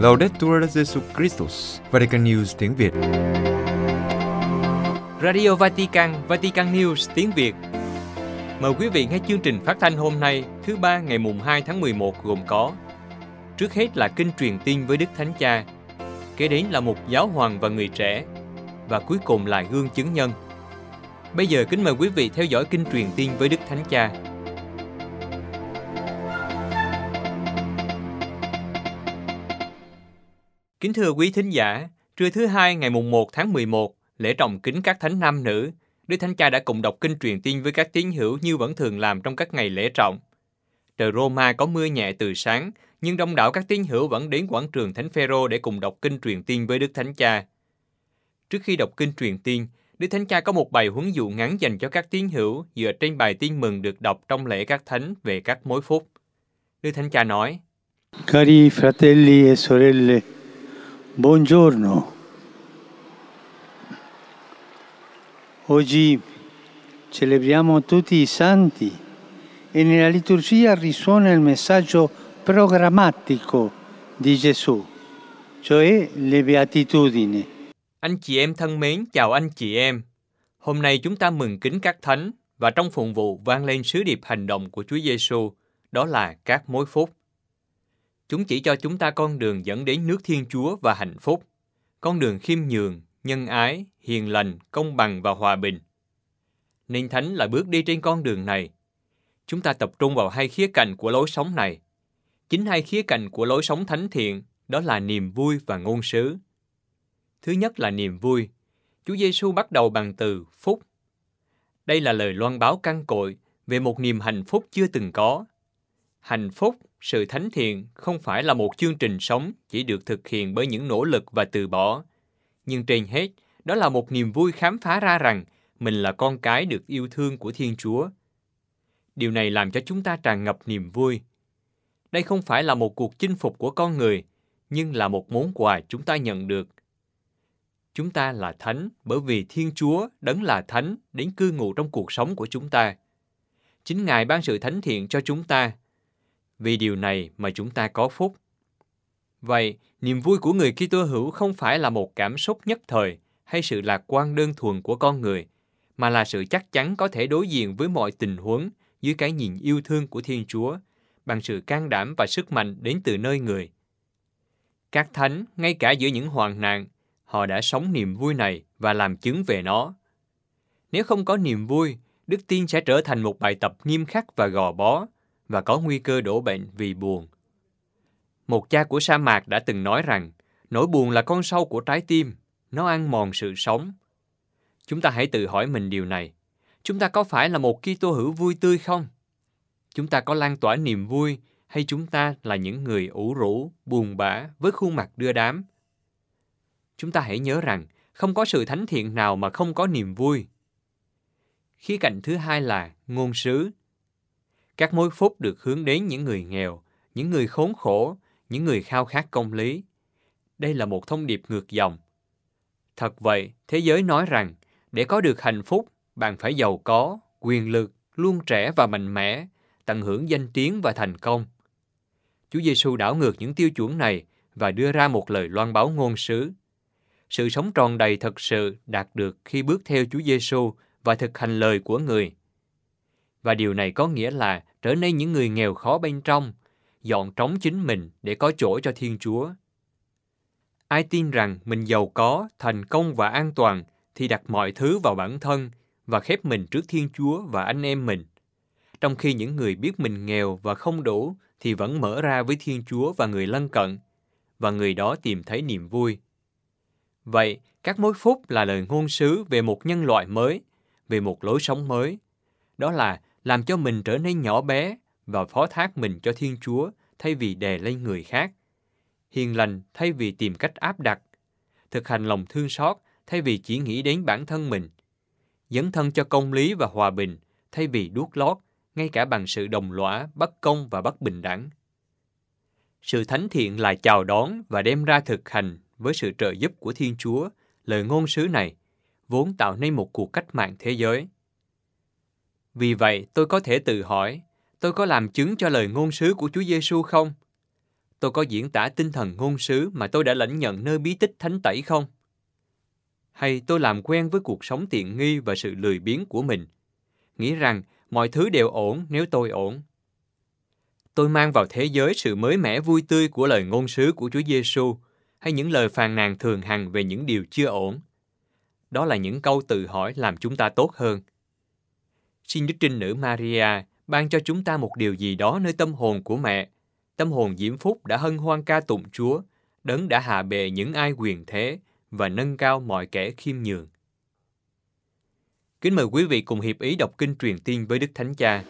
Laudetur Jesu Christus, Vatican News tiếng Việt. Radio Vatican, Vatican News tiếng Việt. Mời quý vị nghe chương trình phát thanh hôm nay, thứ ba ngày mùng 2 tháng 11 gồm có Trước hết là kinh truyền tin với Đức Thánh Cha, kế đến là một giáo hoàng và người trẻ, và cuối cùng là gương chứng nhân. Bây giờ kính mời quý vị theo dõi kinh truyền tin với Đức Thánh Cha. Kính thưa quý thính giả, trưa thứ hai ngày mùng 1 tháng 11, lễ trọng kính các thánh nam nữ, Đức Thánh Cha đã cùng đọc kinh truyền tin với các tín hữu như vẫn thường làm trong các ngày lễ trọng. Trời Roma có mưa nhẹ từ sáng, nhưng đông đảo các tín hữu vẫn đến quảng trường Thánh Phêrô để cùng đọc kinh truyền tin với Đức Thánh Cha. Trước khi đọc kinh truyền tin, Đức Thánh Cha có một bài huấn dụ ngắn dành cho các tín hữu dựa trên bài tin mừng được đọc trong lễ các thánh về các mối phúc. Đức Thánh Cha nói: Cari fratelli e sorelle, Buongiorno. Oggi celebriamo tutti i santi e nella liturgia risuona il messaggio programmatico di Gesù, cioè le beatitudini. Anh chị em thân mến, chào anh chị em. Hôm nay chúng ta mừng kính các thánh và trong phụng vụ vang lên sứ điệp hành động của Chúa Giêsu, đó là các mối phúc. Chúng chỉ cho chúng ta con đường dẫn đến nước Thiên Chúa và hạnh phúc, con đường khiêm nhường, nhân ái, hiền lành, công bằng và hòa bình. Nên Thánh là bước đi trên con đường này. Chúng ta tập trung vào hai khía cạnh của lối sống này. Chính hai khía cạnh của lối sống thánh thiện đó là niềm vui và ngôn sứ. Thứ nhất là niềm vui. Chúa Giêsu bắt đầu bằng từ phúc. Đây là lời loan báo căn cội về một niềm hạnh phúc chưa từng có. Hạnh phúc sự thánh thiện không phải là một chương trình sống chỉ được thực hiện bởi những nỗ lực và từ bỏ. Nhưng trên hết, đó là một niềm vui khám phá ra rằng mình là con cái được yêu thương của Thiên Chúa. Điều này làm cho chúng ta tràn ngập niềm vui. Đây không phải là một cuộc chinh phục của con người, nhưng là một món quà chúng ta nhận được. Chúng ta là thánh bởi vì Thiên Chúa đấng là thánh đến cư ngụ trong cuộc sống của chúng ta. Chính Ngài ban sự thánh thiện cho chúng ta – vì điều này mà chúng ta có phúc. Vậy, niềm vui của người Kitô hữu không phải là một cảm xúc nhất thời hay sự lạc quan đơn thuần của con người, mà là sự chắc chắn có thể đối diện với mọi tình huống dưới cái nhìn yêu thương của Thiên Chúa, bằng sự can đảm và sức mạnh đến từ nơi người. Các thánh, ngay cả giữa những hoàn nạn, họ đã sống niềm vui này và làm chứng về nó. Nếu không có niềm vui, đức tin sẽ trở thành một bài tập nghiêm khắc và gò bó, và có nguy cơ đổ bệnh vì buồn. Một cha của sa mạc đã từng nói rằng nỗi buồn là con sâu của trái tim, nó ăn mòn sự sống. Chúng ta hãy tự hỏi mình điều này. Chúng ta có phải là một Kitô hữu vui tươi không? Chúng ta có lan tỏa niềm vui hay chúng ta là những người ủ rũ, buồn bã với khuôn mặt đưa đám? Chúng ta hãy nhớ rằng không có sự thánh thiện nào mà không có niềm vui. Khía cạnh thứ hai là ngôn sứ các mối phúc được hướng đến những người nghèo, những người khốn khổ, những người khao khát công lý. Đây là một thông điệp ngược dòng. Thật vậy, thế giới nói rằng, để có được hạnh phúc, bạn phải giàu có, quyền lực, luôn trẻ và mạnh mẽ, tận hưởng danh tiếng và thành công. Chúa Giêsu đảo ngược những tiêu chuẩn này và đưa ra một lời loan báo ngôn sứ. Sự sống tròn đầy thật sự đạt được khi bước theo Chúa Giêsu và thực hành lời của người. Và điều này có nghĩa là trở nên những người nghèo khó bên trong, dọn trống chính mình để có chỗ cho Thiên Chúa. Ai tin rằng mình giàu có, thành công và an toàn thì đặt mọi thứ vào bản thân và khép mình trước Thiên Chúa và anh em mình. Trong khi những người biết mình nghèo và không đủ thì vẫn mở ra với Thiên Chúa và người lân cận, và người đó tìm thấy niềm vui. Vậy, các mối phúc là lời ngôn sứ về một nhân loại mới, về một lối sống mới. Đó là làm cho mình trở nên nhỏ bé và phó thác mình cho Thiên Chúa thay vì đè lên người khác. Hiền lành thay vì tìm cách áp đặt. Thực hành lòng thương xót thay vì chỉ nghĩ đến bản thân mình. Dấn thân cho công lý và hòa bình thay vì đuốc lót, ngay cả bằng sự đồng lõa, bất công và bất bình đẳng. Sự thánh thiện là chào đón và đem ra thực hành với sự trợ giúp của Thiên Chúa, lời ngôn sứ này, vốn tạo nên một cuộc cách mạng thế giới. Vì vậy, tôi có thể tự hỏi, tôi có làm chứng cho lời ngôn sứ của Chúa Giêsu không? Tôi có diễn tả tinh thần ngôn sứ mà tôi đã lãnh nhận nơi bí tích thánh tẩy không? Hay tôi làm quen với cuộc sống tiện nghi và sự lười biếng của mình, nghĩ rằng mọi thứ đều ổn nếu tôi ổn. Tôi mang vào thế giới sự mới mẻ vui tươi của lời ngôn sứ của Chúa Giêsu hay những lời phàn nàn thường hằng về những điều chưa ổn. Đó là những câu tự hỏi làm chúng ta tốt hơn. Xin Đức Trinh Nữ Maria ban cho chúng ta một điều gì đó nơi tâm hồn của mẹ. Tâm hồn diễm phúc đã hân hoan ca tụng Chúa, đấng đã hạ bệ những ai quyền thế và nâng cao mọi kẻ khiêm nhường. Kính mời quý vị cùng hiệp ý đọc kinh truyền tiên với Đức Thánh Cha.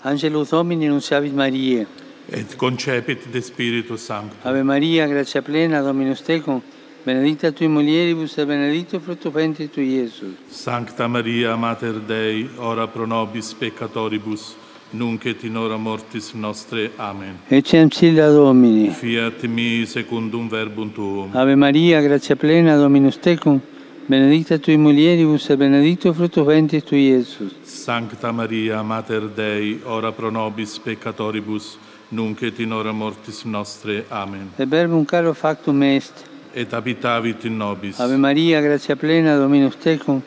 Angelus Domini nunciavit Maria. Et concepit de Spiritu Sancto. Ave Maria, gratia plena, Dominus tecum. benedicta tui mulieribus e benedetto frutto venti tu, Gesù. Sancta Maria, Mater Dei, ora pro nobis peccatoribus, nunc et in ora mortis nostre. Amen. Ecce ancilla Domini. Fiat mi secundum verbum tuum. Ave Maria, grazia plena, Dominus tecum, benedicta tui mulieribus e benedetto frutto venti tu, Gesù. Sancta Maria, Mater Dei, ora pro nobis peccatoribus, nunc et in ora mortis nostre. Amen. E verbum caro factum est, et abitavit in nobis. Ave Maria, grazia plena, Dominus tecum,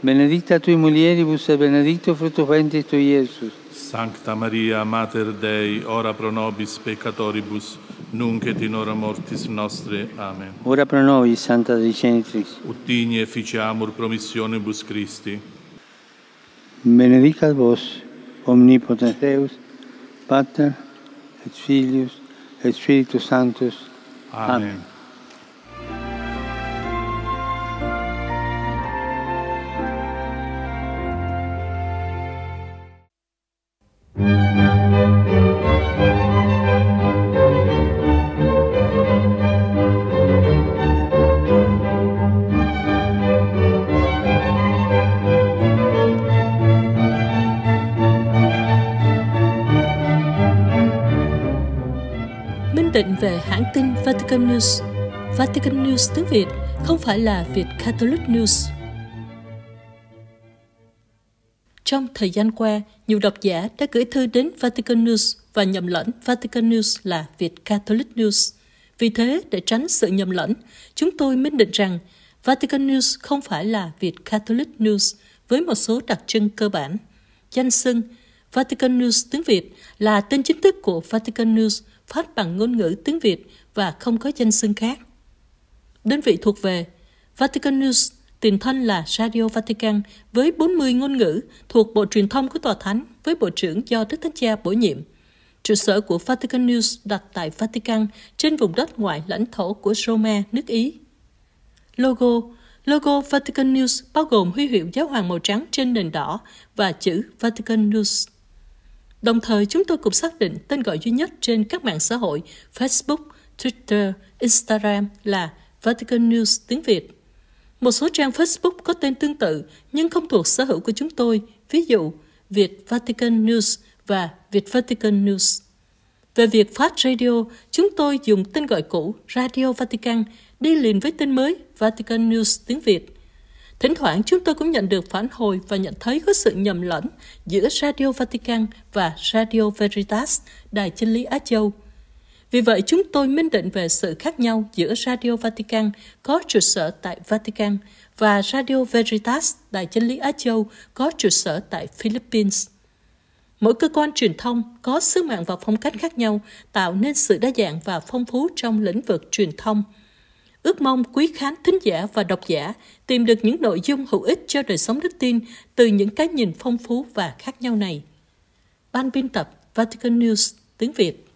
benedicta tui mulieribus e benedicto frutto ventris tui, Iesus. Sancta Maria, Mater Dei, ora pro nobis peccatoribus, nunc et in hora mortis nostre. Amen. Ora pro nobis, Santa Dicentris. Ut e ficiamur promissionibus Christi. Benedicat vos, omnipotens Deus, Pater, et Filius, et Spiritus Sanctus. Amen. Amen. News. Vatican News tiếng Việt không phải là Việt Catholic News. Trong thời gian qua, nhiều độc giả đã gửi thư đến Vatican News và nhầm lẫn Vatican News là Việt Catholic News. Vì thế, để tránh sự nhầm lẫn, chúng tôi minh định rằng Vatican News không phải là Việt Catholic News với một số đặc trưng cơ bản. Danh xưng Vatican News tiếng Việt là tên chính thức của Vatican News phát bằng ngôn ngữ tiếng Việt và không có danh xưng khác. Đơn vị thuộc về Vatican News tiền thân là Radio Vatican với 40 ngôn ngữ thuộc Bộ Truyền thông của Tòa Thánh với Bộ trưởng do Đức Thánh Cha bổ nhiệm. Trụ sở của Vatican News đặt tại Vatican trên vùng đất ngoại lãnh thổ của Roma, nước Ý. Logo Logo Vatican News bao gồm huy hiệu giáo hoàng màu trắng trên nền đỏ và chữ Vatican News. Đồng thời, chúng tôi cũng xác định tên gọi duy nhất trên các mạng xã hội Facebook, Twitter, Instagram là Vatican News tiếng Việt. Một số trang Facebook có tên tương tự nhưng không thuộc sở hữu của chúng tôi, ví dụ Việt Vatican News và Việt Vatican News. Về việc phát radio, chúng tôi dùng tên gọi cũ Radio Vatican đi liền với tên mới Vatican News tiếng Việt. Thỉnh thoảng chúng tôi cũng nhận được phản hồi và nhận thấy có sự nhầm lẫn giữa Radio Vatican và Radio Veritas, Đài Chân lý Á Châu – vì vậy, chúng tôi minh định về sự khác nhau giữa Radio Vatican có trụ sở tại Vatican và Radio Veritas Đài Chân lý Á Châu có trụ sở tại Philippines. Mỗi cơ quan truyền thông có sứ mạng và phong cách khác nhau, tạo nên sự đa dạng và phong phú trong lĩnh vực truyền thông. Ước mong quý khán thính giả và độc giả tìm được những nội dung hữu ích cho đời sống đức tin từ những cái nhìn phong phú và khác nhau này. Ban biên tập Vatican News tiếng Việt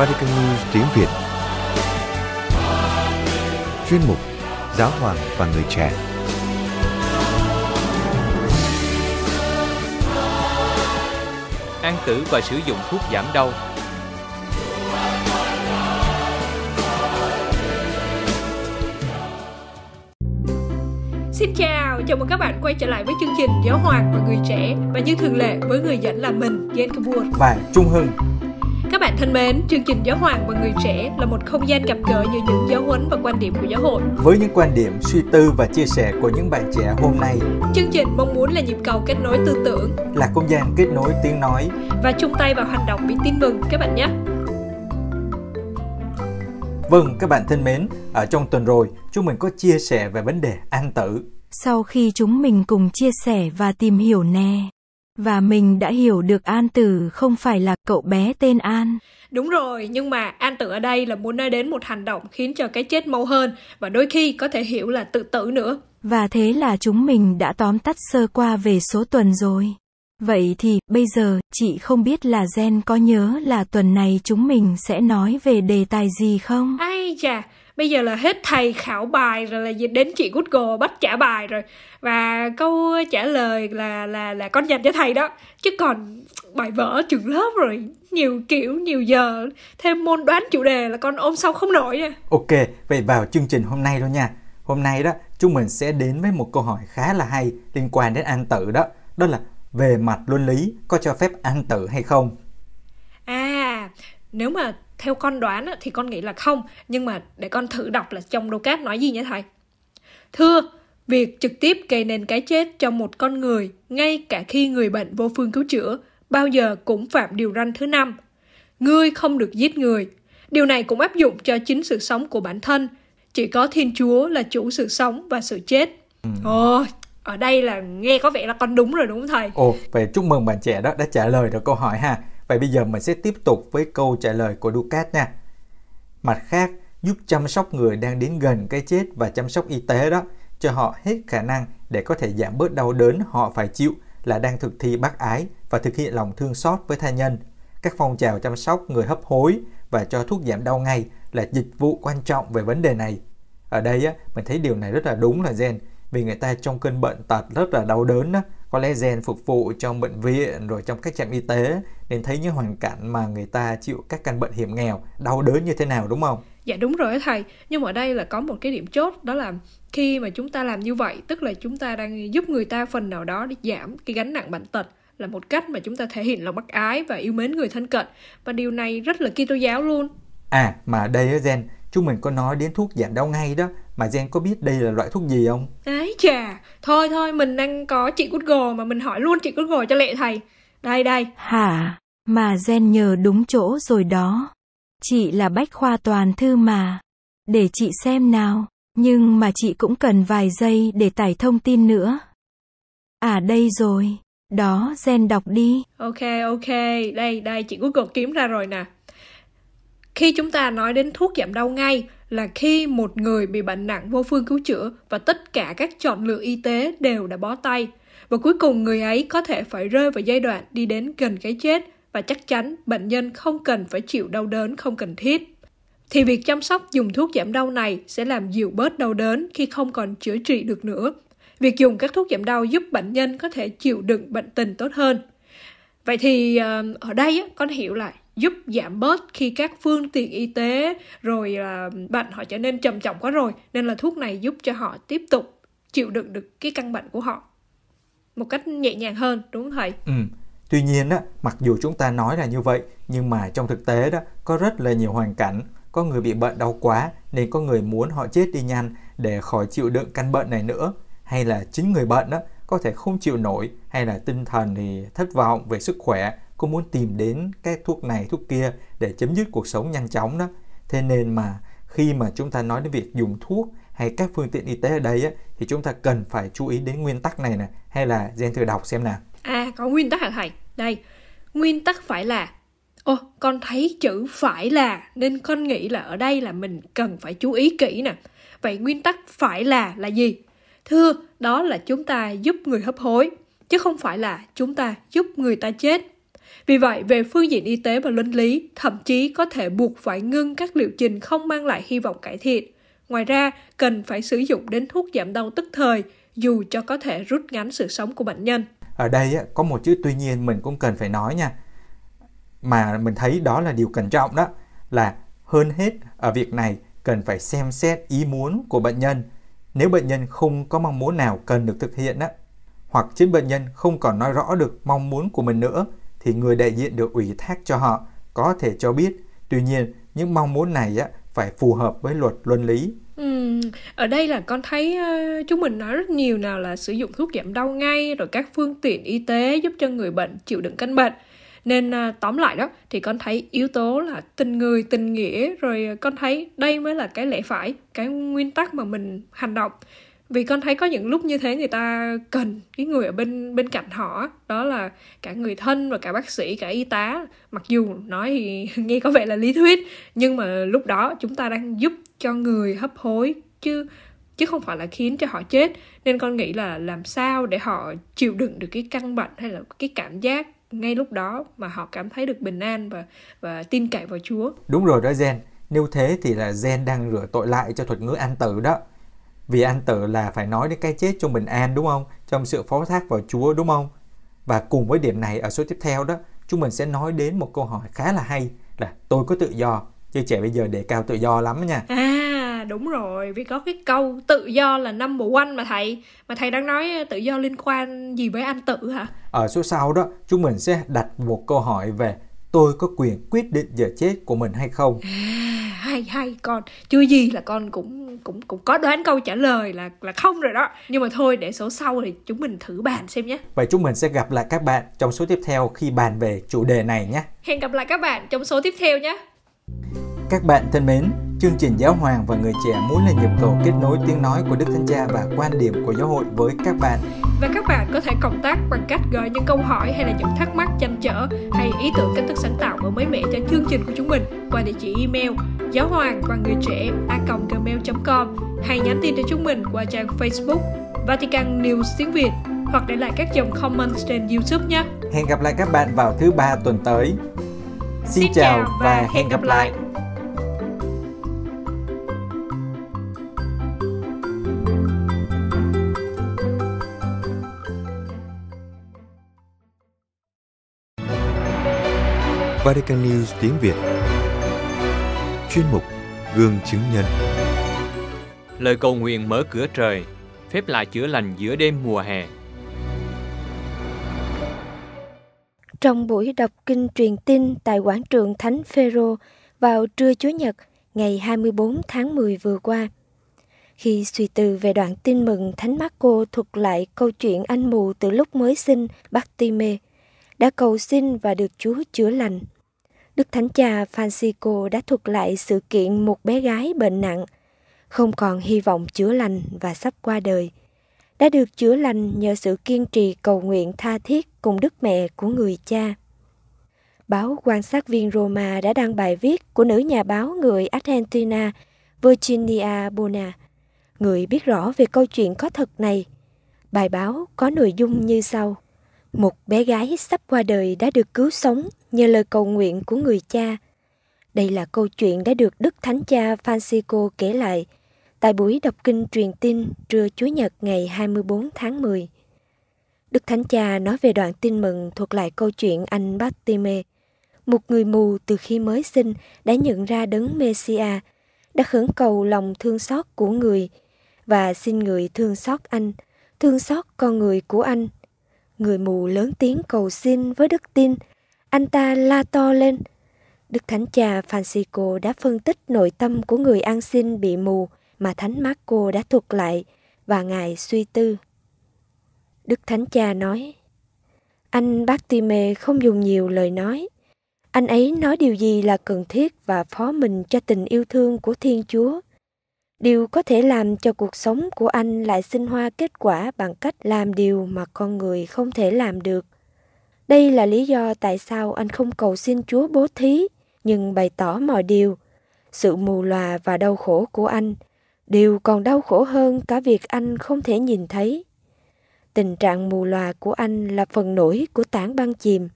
Vatican News tiếng Việt Chuyên mục Giáo hoàng và người trẻ An tử và sử dụng thuốc giảm đau Xin chào, chào mừng các bạn quay trở lại với chương trình Giáo hoàng và người trẻ Và như thường lệ với người dẫn là mình, Jen Kabur Và Trung Hưng thân mến, chương trình Giáo Hoàng và Người Trẻ là một không gian gặp gỡ giữa những giáo huấn và quan điểm của giáo hội. Với những quan điểm, suy tư và chia sẻ của những bạn trẻ hôm nay, chương trình mong muốn là nhịp cầu kết nối tư tưởng, là không gian kết nối tiếng nói và chung tay vào hành động vì tin mừng các bạn nhé. Vâng, các bạn thân mến, ở trong tuần rồi, chúng mình có chia sẻ về vấn đề an tử. Sau khi chúng mình cùng chia sẻ và tìm hiểu nè. Và mình đã hiểu được An Tử không phải là cậu bé tên An. Đúng rồi, nhưng mà An Tử ở đây là muốn nói đến một hành động khiến cho cái chết mau hơn và đôi khi có thể hiểu là tự tử nữa. Và thế là chúng mình đã tóm tắt sơ qua về số tuần rồi. Vậy thì, bây giờ, chị không biết là Gen có nhớ là tuần này chúng mình sẽ nói về đề tài gì không? Ai chà, bây giờ là hết thầy khảo bài rồi là đến chị google bắt trả bài rồi và câu trả lời là là là con dành cho thầy đó chứ còn bài vở trường lớp rồi nhiều kiểu nhiều giờ thêm môn đoán chủ đề là con ôm sau không nổi nha à. ok vậy vào chương trình hôm nay luôn nha hôm nay đó chúng mình sẽ đến với một câu hỏi khá là hay liên quan đến an tự đó đó là về mặt luân lý có cho phép an tự hay không nếu mà theo con đoán thì con nghĩ là không nhưng mà để con thử đọc là trong cát nói gì nhé thầy thưa việc trực tiếp gây nên cái chết cho một con người ngay cả khi người bệnh vô phương cứu chữa bao giờ cũng phạm điều răn thứ năm ngươi không được giết người điều này cũng áp dụng cho chính sự sống của bản thân chỉ có thiên chúa là chủ sự sống và sự chết ừ. ồ ở đây là nghe có vẻ là con đúng rồi đúng không thầy ồ về chúc mừng bạn trẻ đó đã trả lời được câu hỏi ha Vậy bây giờ mình sẽ tiếp tục với câu trả lời của Ducat nha. Mặt khác, giúp chăm sóc người đang đến gần cái chết và chăm sóc y tế đó cho họ hết khả năng để có thể giảm bớt đau đớn họ phải chịu là đang thực thi bác ái và thực hiện lòng thương xót với tha nhân. Các phong trào chăm sóc người hấp hối và cho thuốc giảm đau ngay là dịch vụ quan trọng về vấn đề này. Ở đây á, mình thấy điều này rất là đúng là gen vì người ta trong cơn bệnh tật rất là đau đớn đó, có lẽ gen phục vụ trong bệnh viện rồi trong các trạm y tế nên thấy những hoàn cảnh mà người ta chịu các căn bệnh hiểm nghèo đau đớn như thế nào đúng không dạ đúng rồi thầy nhưng ở đây là có một cái điểm chốt đó là khi mà chúng ta làm như vậy tức là chúng ta đang giúp người ta phần nào đó để giảm cái gánh nặng bệnh tật là một cách mà chúng ta thể hiện lòng bác ái và yêu mến người thân cận và điều này rất là Kitô giáo luôn à mà đây á Gen chúng mình có nói đến thuốc giảm đau ngay đó mà Giang có biết đây là loại thuốc gì không? Ấy chà, thôi thôi mình đang có chị Google mà mình hỏi luôn chị Google cho lệ thầy. Đây đây. Hả? Mà Gen nhờ đúng chỗ rồi đó. Chị là bách khoa toàn thư mà. Để chị xem nào. Nhưng mà chị cũng cần vài giây để tải thông tin nữa. À đây rồi. Đó, Gen đọc đi. Ok, ok. Đây, đây, chị Google kiếm ra rồi nè. Khi chúng ta nói đến thuốc giảm đau ngay, là khi một người bị bệnh nặng vô phương cứu chữa và tất cả các chọn lựa y tế đều đã bó tay và cuối cùng người ấy có thể phải rơi vào giai đoạn đi đến gần cái chết và chắc chắn bệnh nhân không cần phải chịu đau đớn không cần thiết thì việc chăm sóc dùng thuốc giảm đau này sẽ làm dịu bớt đau đớn khi không còn chữa trị được nữa. Việc dùng các thuốc giảm đau giúp bệnh nhân có thể chịu đựng bệnh tình tốt hơn. Vậy thì ờ, ở đây con hiểu là giúp giảm bớt khi các phương tiện y tế rồi là bệnh họ trở nên trầm trọng quá rồi nên là thuốc này giúp cho họ tiếp tục chịu đựng được cái căn bệnh của họ một cách nhẹ nhàng hơn đúng không thầy? Ừ. Tuy nhiên đó, mặc dù chúng ta nói là như vậy nhưng mà trong thực tế đó có rất là nhiều hoàn cảnh có người bị bệnh đau quá nên có người muốn họ chết đi nhanh để khỏi chịu đựng căn bệnh này nữa hay là chính người bệnh đó có thể không chịu nổi hay là tinh thần thì thất vọng về sức khỏe cô muốn tìm đến cái thuốc này thuốc kia để chấm dứt cuộc sống nhanh chóng đó thế nên mà khi mà chúng ta nói đến việc dùng thuốc hay các phương tiện y tế ở đây á, thì chúng ta cần phải chú ý đến nguyên tắc này nè hay là gen thử đọc xem nào à có nguyên tắc hả thầy đây nguyên tắc phải là ô con thấy chữ phải là nên con nghĩ là ở đây là mình cần phải chú ý kỹ nè vậy nguyên tắc phải là là gì thưa đó là chúng ta giúp người hấp hối chứ không phải là chúng ta giúp người ta chết vì vậy, về phương diện y tế và luân lý, thậm chí có thể buộc phải ngưng các liệu trình không mang lại hy vọng cải thiện. Ngoài ra, cần phải sử dụng đến thuốc giảm đau tức thời, dù cho có thể rút ngắn sự sống của bệnh nhân. Ở đây có một chữ tuy nhiên mình cũng cần phải nói nha. Mà mình thấy đó là điều cần trọng đó, là hơn hết ở việc này cần phải xem xét ý muốn của bệnh nhân. Nếu bệnh nhân không có mong muốn nào cần được thực hiện đó, hoặc chính bệnh nhân không còn nói rõ được mong muốn của mình nữa thì người đại diện được ủy thác cho họ có thể cho biết. Tuy nhiên, những mong muốn này á, phải phù hợp với luật luân lý. Ừ, ở đây là con thấy uh, ờ, chúng mình nói rất nhiều nào là sử dụng thuốc giảm đau ngay rồi các phương tiện y tế giúp cho người bệnh chịu đựng căn bệnh. Nên uh, tóm lại đó thì con thấy yếu tố là tình người, tình nghĩa rồi ờ, con thấy đây mới là cái lẽ phải, cái nguyên tắc mà mình hành động vì con thấy có những lúc như thế người ta cần cái người ở bên bên cạnh họ đó là cả người thân và cả bác sĩ cả y tá mặc dù nói thì nghe có vẻ là lý thuyết nhưng mà lúc đó chúng ta đang giúp cho người hấp hối chứ chứ không phải là khiến cho họ chết nên con nghĩ là làm sao để họ chịu đựng được cái căn bệnh hay là cái cảm giác ngay lúc đó mà họ cảm thấy được bình an và và tin cậy vào Chúa. Đúng rồi đó Gen. Nếu thế thì là Gen đang rửa tội lại cho thuật ngữ an tử đó vì anh tự là phải nói đến cái chết cho mình an đúng không? Trong sự phó thác vào Chúa đúng không? Và cùng với điểm này ở số tiếp theo đó, chúng mình sẽ nói đến một câu hỏi khá là hay là tôi có tự do. Chứ trẻ bây giờ đề cao tự do lắm nha. À đúng rồi, vì có cái câu tự do là năm bộ quanh mà thầy. Mà thầy đang nói tự do liên quan gì với anh tự hả? Ở số sau đó, chúng mình sẽ đặt một câu hỏi về tôi có quyền quyết định giờ chết của mình hay không à, hay hay con chưa gì là con cũng cũng cũng có đoán câu trả lời là là không rồi đó nhưng mà thôi để số sau thì chúng mình thử bàn xem nhé vậy chúng mình sẽ gặp lại các bạn trong số tiếp theo khi bàn về chủ đề này nhé hẹn gặp lại các bạn trong số tiếp theo nhé các bạn thân mến, chương trình Giáo Hoàng và Người Trẻ muốn là nhịp cầu kết nối tiếng nói của Đức Thánh Cha và quan điểm của giáo hội với các bạn. Và các bạn có thể cộng tác bằng cách gửi những câu hỏi hay là những thắc mắc chăn trở hay ý tưởng cách thức sáng tạo và mới mẻ cho chương trình của chúng mình qua địa chỉ email giáo hoàng và người trẻ a gmail.com hay nhắn tin cho chúng mình qua trang Facebook Vatican News tiếng Việt hoặc để lại các dòng comment trên YouTube nhé. Hẹn gặp lại các bạn vào thứ ba tuần tới. Xin, Xin chào và, và hẹn gặp lại. lại. Vatican News tiếng Việt Chuyên mục Gương chứng nhân Lời cầu nguyện mở cửa trời Phép lạ chữa lành giữa đêm mùa hè Trong buổi đọc kinh truyền tin tại quảng trường Thánh Phêrô vào trưa Chủ nhật ngày 24 tháng 10 vừa qua, khi suy tư về đoạn tin mừng Thánh Marco thuật lại câu chuyện anh mù từ lúc mới sinh Bartimaeus đã cầu xin và được Chúa chữa lành. Đức Thánh Cha Francisco đã thuật lại sự kiện một bé gái bệnh nặng, không còn hy vọng chữa lành và sắp qua đời. Đã được chữa lành nhờ sự kiên trì cầu nguyện tha thiết cùng Đức Mẹ của người cha. Báo quan sát viên Roma đã đăng bài viết của nữ nhà báo người Argentina Virginia Bona, người biết rõ về câu chuyện có thật này. Bài báo có nội dung như sau. Một bé gái sắp qua đời đã được cứu sống nhờ lời cầu nguyện của người cha. Đây là câu chuyện đã được Đức Thánh Cha Francisco kể lại tại buổi đọc kinh truyền tin trưa Chúa nhật ngày 24 tháng 10. Đức Thánh Cha nói về đoạn tin mừng thuật lại câu chuyện anh Bartime, một người mù từ khi mới sinh đã nhận ra đấng Messia, đã khẩn cầu lòng thương xót của người và xin người thương xót anh, thương xót con người của anh. Người mù lớn tiếng cầu xin với đức tin – anh ta la to lên. Đức Thánh Cha Francisco đã phân tích nội tâm của người ăn xin bị mù mà Thánh Marco đã thuật lại và Ngài suy tư. Đức Thánh Cha nói, Anh bác Bartime không dùng nhiều lời nói. Anh ấy nói điều gì là cần thiết và phó mình cho tình yêu thương của Thiên Chúa. Điều có thể làm cho cuộc sống của anh lại sinh hoa kết quả bằng cách làm điều mà con người không thể làm được – đây là lý do tại sao anh không cầu xin Chúa bố thí, nhưng bày tỏ mọi điều. Sự mù lòa và đau khổ của anh, điều còn đau khổ hơn cả việc anh không thể nhìn thấy. Tình trạng mù lòa của anh là phần nổi của tảng băng chìm,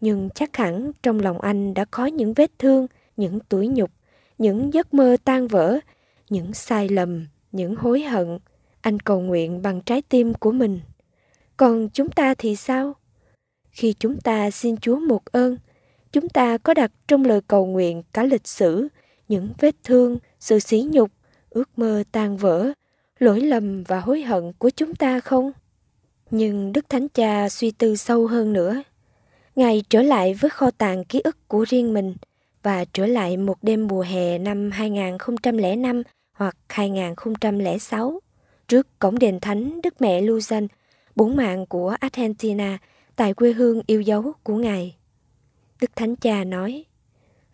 nhưng chắc hẳn trong lòng anh đã có những vết thương, những tuổi nhục, những giấc mơ tan vỡ, những sai lầm, những hối hận. Anh cầu nguyện bằng trái tim của mình. Còn chúng ta thì sao? khi chúng ta xin Chúa một ơn, chúng ta có đặt trong lời cầu nguyện cả lịch sử, những vết thương, sự xí nhục, ước mơ tan vỡ, lỗi lầm và hối hận của chúng ta không? Nhưng Đức Thánh Cha suy tư sâu hơn nữa. Ngài trở lại với kho tàng ký ức của riêng mình và trở lại một đêm mùa hè năm 2005 hoặc 2006 trước cổng đền thánh Đức Mẹ Luzon, bốn mạng của Argentina – tại quê hương yêu dấu của Ngài. Đức Thánh Cha nói,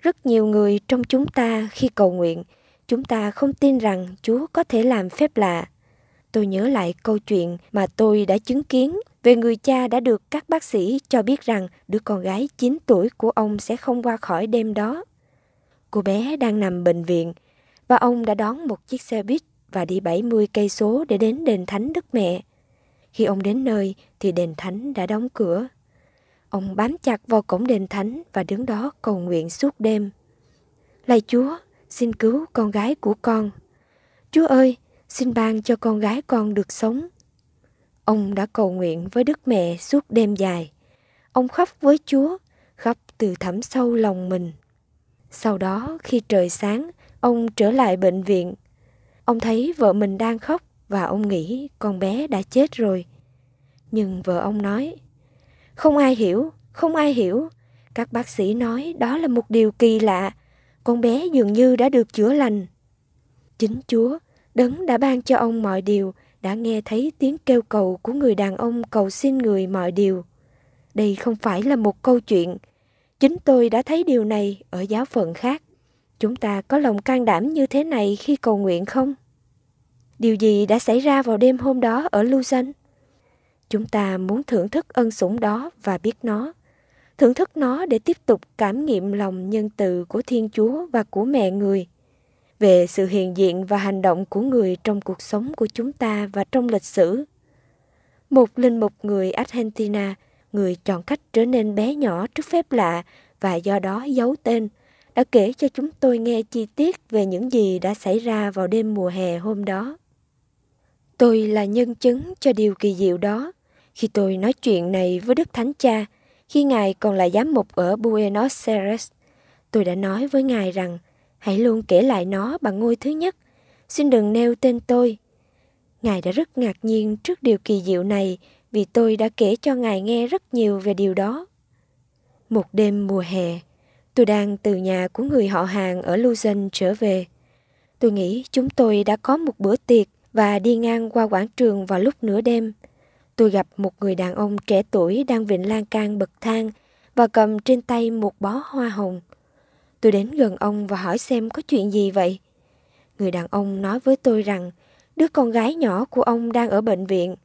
rất nhiều người trong chúng ta khi cầu nguyện, chúng ta không tin rằng Chúa có thể làm phép lạ. Tôi nhớ lại câu chuyện mà tôi đã chứng kiến về người cha đã được các bác sĩ cho biết rằng đứa con gái 9 tuổi của ông sẽ không qua khỏi đêm đó. Cô bé đang nằm bệnh viện và ông đã đón một chiếc xe buýt và đi 70 cây số để đến đền thánh Đức Mẹ. Khi ông đến nơi thì đền thánh đã đóng cửa. Ông bám chặt vào cổng đền thánh và đứng đó cầu nguyện suốt đêm. Lạy Chúa, xin cứu con gái của con. Chúa ơi, xin ban cho con gái con được sống. Ông đã cầu nguyện với Đức Mẹ suốt đêm dài. Ông khóc với Chúa, khóc từ thẳm sâu lòng mình. Sau đó khi trời sáng, ông trở lại bệnh viện. Ông thấy vợ mình đang khóc và ông nghĩ con bé đã chết rồi. Nhưng vợ ông nói, không ai hiểu, không ai hiểu. Các bác sĩ nói đó là một điều kỳ lạ. Con bé dường như đã được chữa lành. Chính Chúa, Đấng đã ban cho ông mọi điều, đã nghe thấy tiếng kêu cầu của người đàn ông cầu xin người mọi điều. Đây không phải là một câu chuyện. Chính tôi đã thấy điều này ở giáo phận khác. Chúng ta có lòng can đảm như thế này khi cầu nguyện không? Điều gì đã xảy ra vào đêm hôm đó ở Luzon? Chúng ta muốn thưởng thức ân sủng đó và biết nó. Thưởng thức nó để tiếp tục cảm nghiệm lòng nhân từ của Thiên Chúa và của mẹ người về sự hiện diện và hành động của người trong cuộc sống của chúng ta và trong lịch sử. Một linh mục người Argentina, người chọn cách trở nên bé nhỏ trước phép lạ và do đó giấu tên, đã kể cho chúng tôi nghe chi tiết về những gì đã xảy ra vào đêm mùa hè hôm đó. Tôi là nhân chứng cho điều kỳ diệu đó. Khi tôi nói chuyện này với Đức Thánh Cha, khi Ngài còn là giám mục ở Buenos Aires, tôi đã nói với Ngài rằng hãy luôn kể lại nó bằng ngôi thứ nhất. Xin đừng nêu tên tôi. Ngài đã rất ngạc nhiên trước điều kỳ diệu này vì tôi đã kể cho Ngài nghe rất nhiều về điều đó. Một đêm mùa hè, tôi đang từ nhà của người họ hàng ở Luzon trở về. Tôi nghĩ chúng tôi đã có một bữa tiệc và đi ngang qua quảng trường vào lúc nửa đêm. Tôi gặp một người đàn ông trẻ tuổi đang vịnh lan can bậc thang và cầm trên tay một bó hoa hồng. Tôi đến gần ông và hỏi xem có chuyện gì vậy. Người đàn ông nói với tôi rằng đứa con gái nhỏ của ông đang ở bệnh viện.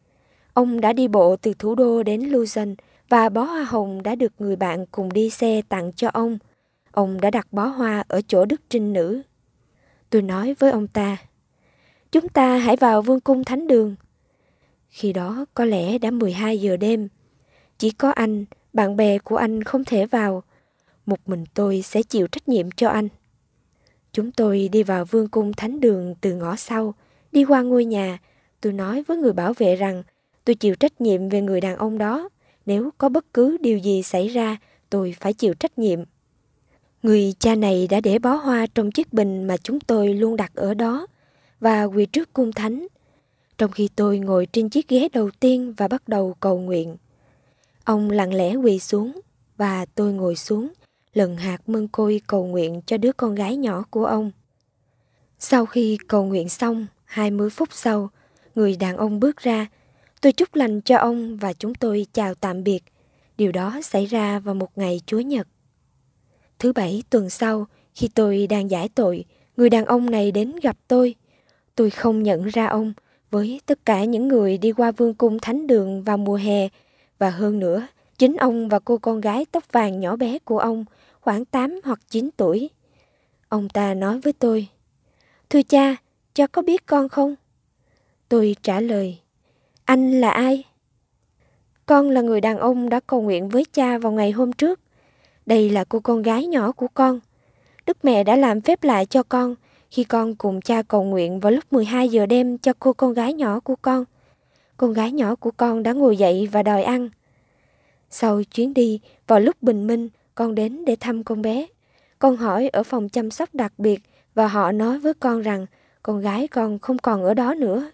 Ông đã đi bộ từ thủ đô đến Luzon và bó hoa hồng đã được người bạn cùng đi xe tặng cho ông. Ông đã đặt bó hoa ở chỗ Đức Trinh Nữ. Tôi nói với ông ta, chúng ta hãy vào vương cung thánh đường. Khi đó có lẽ đã 12 giờ đêm. Chỉ có anh, bạn bè của anh không thể vào. Một mình tôi sẽ chịu trách nhiệm cho anh. Chúng tôi đi vào vương cung thánh đường từ ngõ sau, đi qua ngôi nhà. Tôi nói với người bảo vệ rằng tôi chịu trách nhiệm về người đàn ông đó. Nếu có bất cứ điều gì xảy ra, tôi phải chịu trách nhiệm. Người cha này đã để bó hoa trong chiếc bình mà chúng tôi luôn đặt ở đó và quỳ trước cung thánh, trong khi tôi ngồi trên chiếc ghế đầu tiên và bắt đầu cầu nguyện. Ông lặng lẽ quỳ xuống và tôi ngồi xuống, lần hạt mân côi cầu nguyện cho đứa con gái nhỏ của ông. Sau khi cầu nguyện xong, hai mươi phút sau, người đàn ông bước ra. Tôi chúc lành cho ông và chúng tôi chào tạm biệt. Điều đó xảy ra vào một ngày Chúa Nhật. Thứ bảy tuần sau, khi tôi đang giải tội, người đàn ông này đến gặp tôi. Tôi không nhận ra ông với tất cả những người đi qua vương cung thánh đường vào mùa hè và hơn nữa, chính ông và cô con gái tóc vàng nhỏ bé của ông, khoảng 8 hoặc 9 tuổi. Ông ta nói với tôi, Thưa cha, cha có biết con không? Tôi trả lời, Anh là ai? Con là người đàn ông đã cầu nguyện với cha vào ngày hôm trước. Đây là cô con gái nhỏ của con. Đức mẹ đã làm phép lại cho con khi con cùng cha cầu nguyện vào lúc 12 giờ đêm cho cô con gái nhỏ của con. Con gái nhỏ của con đã ngồi dậy và đòi ăn. Sau chuyến đi, vào lúc bình minh, con đến để thăm con bé. Con hỏi ở phòng chăm sóc đặc biệt và họ nói với con rằng con gái con không còn ở đó nữa.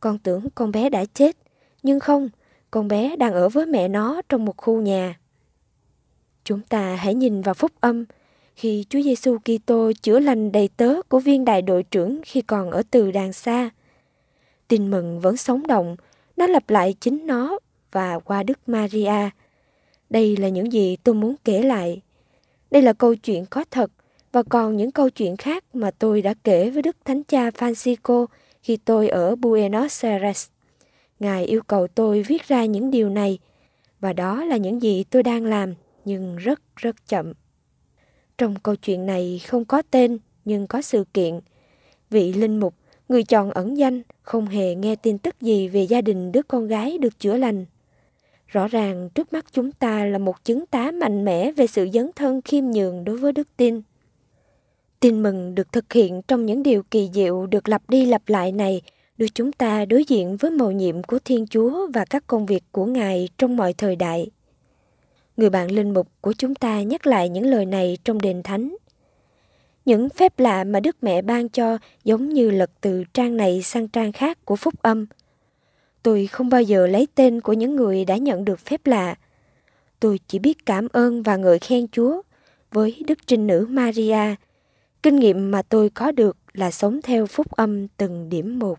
Con tưởng con bé đã chết, nhưng không, con bé đang ở với mẹ nó trong một khu nhà. Chúng ta hãy nhìn vào phúc âm, khi Chúa Giêsu Kitô chữa lành đầy tớ của viên đại đội trưởng khi còn ở từ đàng xa. Tin mừng vẫn sống động, nó lặp lại chính nó và qua Đức Maria. Đây là những gì tôi muốn kể lại. Đây là câu chuyện có thật và còn những câu chuyện khác mà tôi đã kể với Đức Thánh Cha Francisco khi tôi ở Buenos Aires. Ngài yêu cầu tôi viết ra những điều này và đó là những gì tôi đang làm nhưng rất rất chậm. Trong câu chuyện này không có tên nhưng có sự kiện. Vị linh mục, người chọn ẩn danh, không hề nghe tin tức gì về gia đình đứa con gái được chữa lành. Rõ ràng trước mắt chúng ta là một chứng tá mạnh mẽ về sự dấn thân khiêm nhường đối với đức tin. Tin mừng được thực hiện trong những điều kỳ diệu được lặp đi lặp lại này đưa chúng ta đối diện với mầu nhiệm của Thiên Chúa và các công việc của Ngài trong mọi thời đại người bạn linh mục của chúng ta nhắc lại những lời này trong đền thánh. Những phép lạ mà Đức Mẹ ban cho giống như lật từ trang này sang trang khác của phúc âm. Tôi không bao giờ lấy tên của những người đã nhận được phép lạ. Tôi chỉ biết cảm ơn và ngợi khen Chúa với Đức Trinh Nữ Maria. Kinh nghiệm mà tôi có được là sống theo phúc âm từng điểm một.